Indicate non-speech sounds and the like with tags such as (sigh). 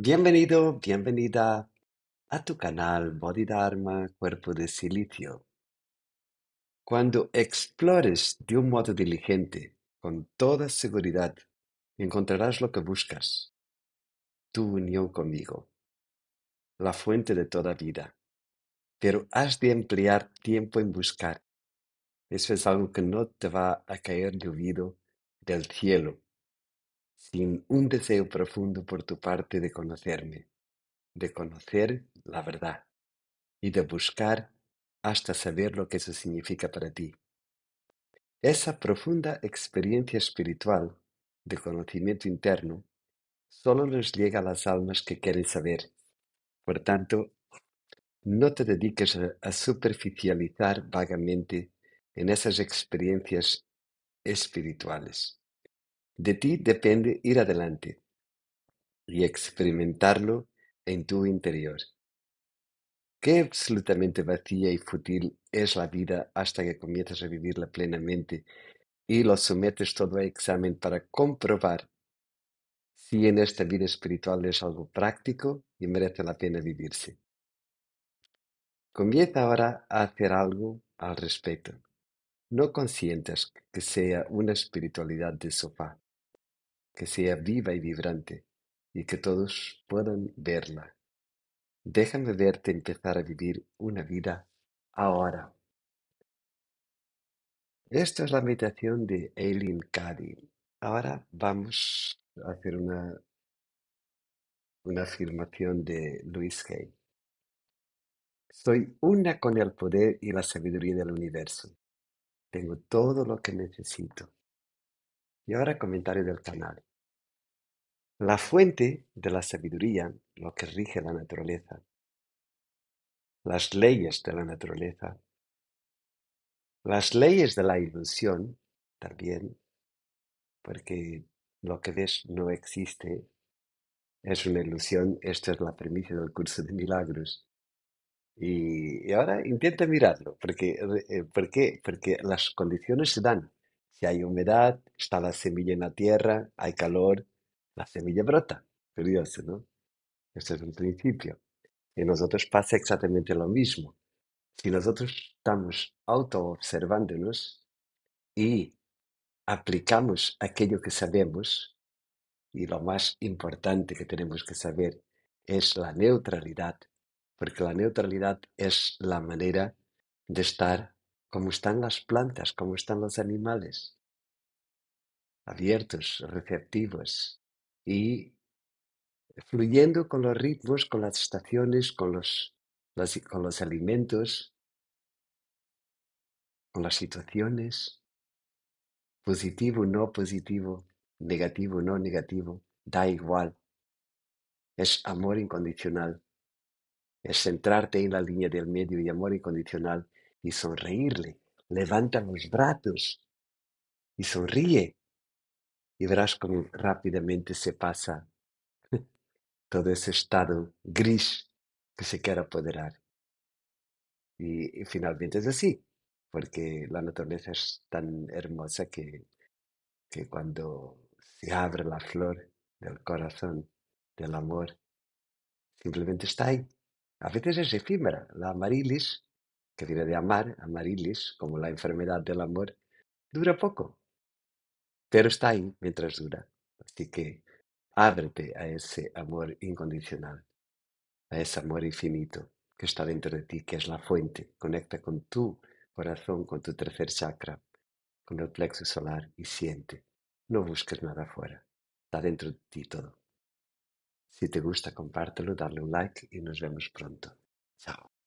Bienvenido, bienvenida a tu canal Bodhidharma Cuerpo de Silicio. Cuando explores de un modo diligente, con toda seguridad, encontrarás lo que buscas, tu unión conmigo, la fuente de toda vida. Pero has de emplear tiempo en buscar. Eso es algo que no te va a caer de del cielo, sin un deseo profundo por tu parte de conocerme, de conocer la verdad y de buscar hasta saber lo que eso significa para ti. Esa profunda experiencia espiritual de conocimiento interno solo nos llega a las almas que quieren saber. Por tanto, no te dediques a, a superficializar vagamente en esas experiencias espirituales. De ti depende ir adelante y experimentarlo en tu interior. Qué absolutamente vacía y fútil es la vida hasta que comienzas a vivirla plenamente y lo sometes todo a examen para comprobar si en esta vida espiritual es algo práctico y merece la pena vivirse. Comienza ahora a hacer algo al respecto. No consientas que sea una espiritualidad de sofá que sea viva y vibrante, y que todos puedan verla. Déjame verte empezar a vivir una vida ahora. Esta es la meditación de Aileen Cady. Ahora vamos a hacer una, una afirmación de Luis Hay. Soy una con el poder y la sabiduría del universo. Tengo todo lo que necesito. Y ahora comentario del canal. La fuente de la sabiduría, lo que rige la naturaleza, las leyes de la naturaleza, las leyes de la ilusión también, porque lo que ves no existe, es una ilusión, esta es la premisa del curso de milagros. Y, ahora intenta mirarlo, porque, eh, porque, porque las condiciones se dan. Si hay humedad, está la semilla en la tierra, hay calor, la semilla brota, curioso, ¿no? Ese es un principio. Y nosotros pasa exactamente lo mismo. Si nosotros estamos auto-observándonos y aplicamos aquello que sabemos, y lo más importante que tenemos que saber es la neutralidad, porque la neutralidad es la manera de estar como están las plantas, como están los animales, abiertos, receptivos, y fluyendo con los ritmos, con las estaciones, con los, con los alimentos, con las situaciones, positivo, no positivo, negativo, no negativo, da igual. Es amor incondicional. Es centrarte en la línea del medio y amor incondicional y sonreírle. Levanta los brazos y sonríe y verás cómo rápidamente se pasa (laughs) todo ese estado gris que se quiere apoderar. Y, finalmente es así, porque la naturaleza es tan hermosa que, que cuando se abre la flor del corazón, del amor, simplemente está ahí. A veces es efímera. La amarilis, que viene de amar, amarilis, como la enfermedad del amor, dura poco, pero está ahí mientras dura. Así que ábrete a ese amor incondicional, a ese amor infinito que está dentro de ti, que es la fuente. Conecta con tu corazón, con tu tercer chakra, con el plexo solar y siente. No busques nada afuera, está dentro de ti todo. Si te gusta, compártelo, dale un like y nos vemos pronto. Chao.